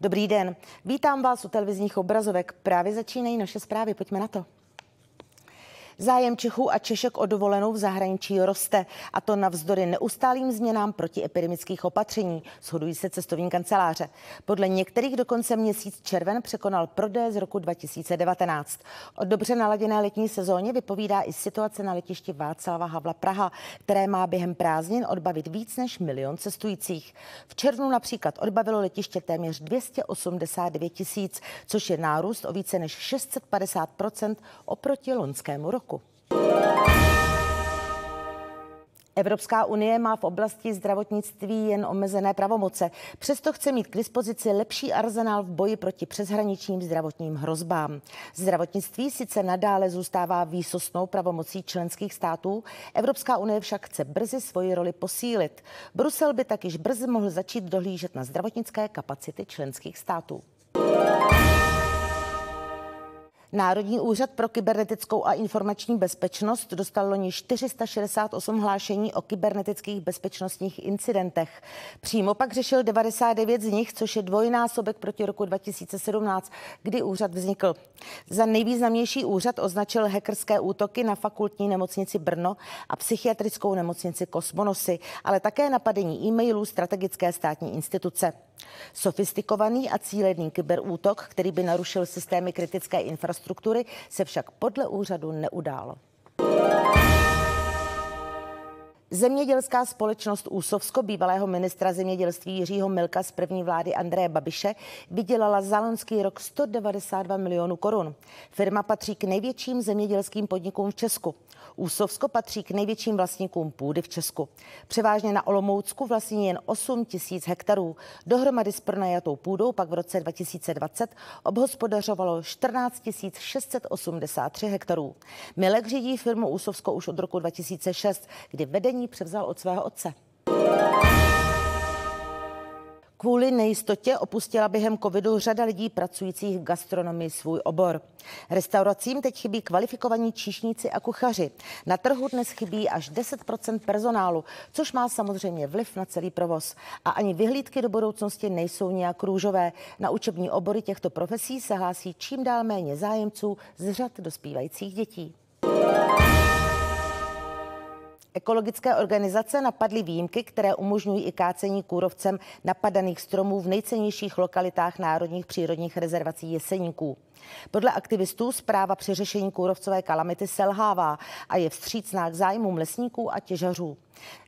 Dobrý den, vítám vás u televizních obrazovek. Právě začínají naše zprávy, pojďme na to. Zájem Čechů a Češek o dovolenou v zahraničí roste a to navzdory neustálým změnám protiepidemických opatření, shodují se cestovní kanceláře. Podle některých dokonce měsíc červen překonal prodej z roku 2019. O dobře naladěné letní sezóně vypovídá i situace na letišti Václava Havla Praha, které má během prázdnin odbavit víc než milion cestujících. V červnu například odbavilo letiště téměř 289 tisíc, což je nárůst o více než 650 oproti loňskému roku roku. Evropská unie má v oblasti zdravotnictví jen omezené pravomoce, přesto chce mít k dispozici lepší arzenál v boji proti přeshraničním zdravotním hrozbám. Zdravotnictví sice nadále zůstává výsostnou pravomocí členských států, Evropská unie však chce brzy svoji roli posílit. Brusel by tak již brzy mohl začít dohlížet na zdravotnické kapacity členských států. Národní úřad pro kybernetickou a informační bezpečnost dostal loni 468 hlášení o kybernetických bezpečnostních incidentech. Přímo pak řešil 99 z nich, což je dvojnásobek proti roku 2017, kdy úřad vznikl. Za nejvýznamnější úřad označil hackerské útoky na fakultní nemocnici Brno a psychiatrickou nemocnici Kosmonosy, ale také napadení e-mailů strategické státní instituce. Sofistikovaný a cílený kyberútok, který by narušil systémy kritické infrastruktury, infrastruktury se však podle úřadu neudálo. Zemědělská společnost Úsovsko bývalého ministra zemědělství Jiřího Milka z první vlády Andreje Babiše vydělala za loňský rok 192 milionů korun. Firma patří k největším zemědělským podnikům v Česku. Úsovsko patří k největším vlastníkům půdy v Česku. Převážně na Olomoucku vlastní jen 8 tisíc hektarů. Dohromady s pronajatou půdou pak v roce 2020 obhospodařovalo 14 683 hektarů. Milek řídí firmu Úsovsko už od roku 2006, kdy vedení řízení převzal od svého otce. Kvůli nejistotě opustila během covidu řada lidí pracujících v gastronomii svůj obor. Restauracím teď chybí kvalifikovaní číšníci a kuchaři. Na trhu dnes chybí až 10 personálu, což má samozřejmě vliv na celý provoz. A ani vyhlídky do budoucnosti nejsou nějak růžové. Na učební obory těchto profesí se hlásí čím dál méně zájemců z řad dospívajících dětí. Ekologické organizace napadly výjimky, které umožňují i kácení kůrovcem napadaných stromů v nejcennějších lokalitách národních přírodních rezervací Jeseníků. Podle aktivistů zpráva při řešení kůrovcové kalamity selhává a je vstřícná k zájmům lesníků a těžařů.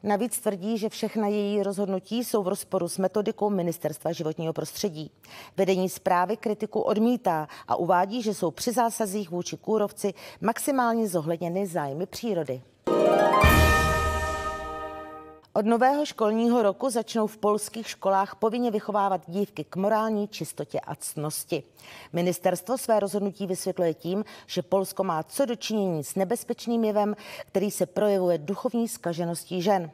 Navíc tvrdí, že všechna její rozhodnutí jsou v rozporu s metodikou Ministerstva životního prostředí. Vedení zprávy kritiku odmítá a uvádí, že jsou při zásazích vůči kůrovci maximálně zohledněny zájmy přírody. Od nového školního roku začnou v polských školách povinně vychovávat dívky k morální čistotě a cnosti. Ministerstvo své rozhodnutí vysvětluje tím, že Polsko má co dočinění s nebezpečným jevem, který se projevuje duchovní skažeností žen.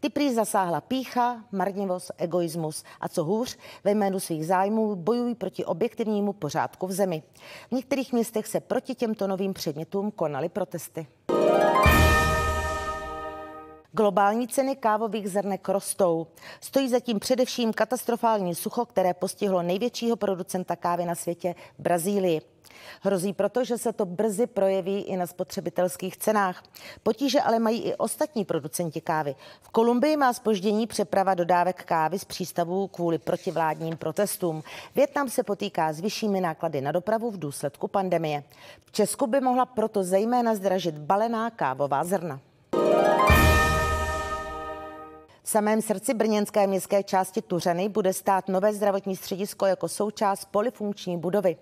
Ty prý zasáhla pícha, marnivost, egoismus a co hůř, ve jménu svých zájmů bojují proti objektivnímu pořádku v zemi. V některých městech se proti těmto novým předmětům konaly protesty. Globální ceny kávových zrnek rostou. Stojí zatím především katastrofální sucho, které postihlo největšího producenta kávy na světě, Brazílii. Hrozí proto, že se to brzy projeví i na spotřebitelských cenách. Potíže ale mají i ostatní producenti kávy. V Kolumbii má spoždění přeprava dodávek kávy z přístavů kvůli protivládním protestům. Větnam se potýká s vyššími náklady na dopravu v důsledku pandemie. V Česku by mohla proto zejména zdražit balená kávová zrna. V samém srdci brněnské městské části Tuřany bude stát nové zdravotní středisko jako součást polifunkční budovy.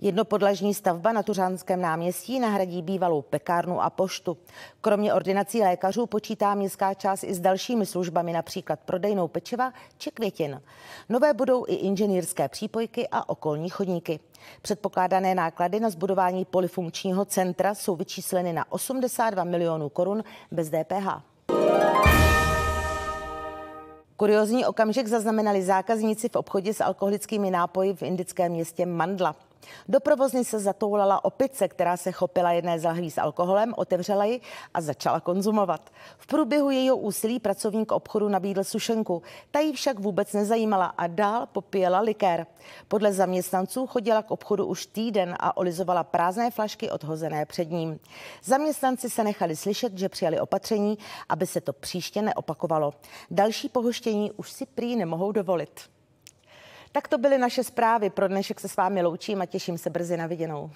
Jednopodlažní stavba na Tuřánském náměstí nahradí bývalou pekárnu a poštu. Kromě ordinací lékařů počítá městská část i s dalšími službami, například prodejnou pečiva či květin. Nové budou i inženýrské přípojky a okolní chodníky. Předpokládané náklady na zbudování polifunkčního centra jsou vyčísleny na 82 milionů korun bez DPH. Kuriozní okamžik zaznamenali zákazníci v obchodě s alkoholickými nápoji v indickém městě Mandla. Do provozny se zatoulala opice, která se chopila jedné zahví s alkoholem, otevřela ji a začala konzumovat. V průběhu jejího úsilí pracovník obchodu nabídl sušenku. Ta ji však vůbec nezajímala a dál popíjela likér. Podle zaměstnanců chodila k obchodu už týden a olizovala prázdné flašky odhozené před ním. Zaměstnanci se nechali slyšet, že přijali opatření, aby se to příště neopakovalo. Další pohoštění už si prý nemohou dovolit. Tak to byly naše zprávy. Pro dnešek se s vámi loučím a těším se brzy na viděnou.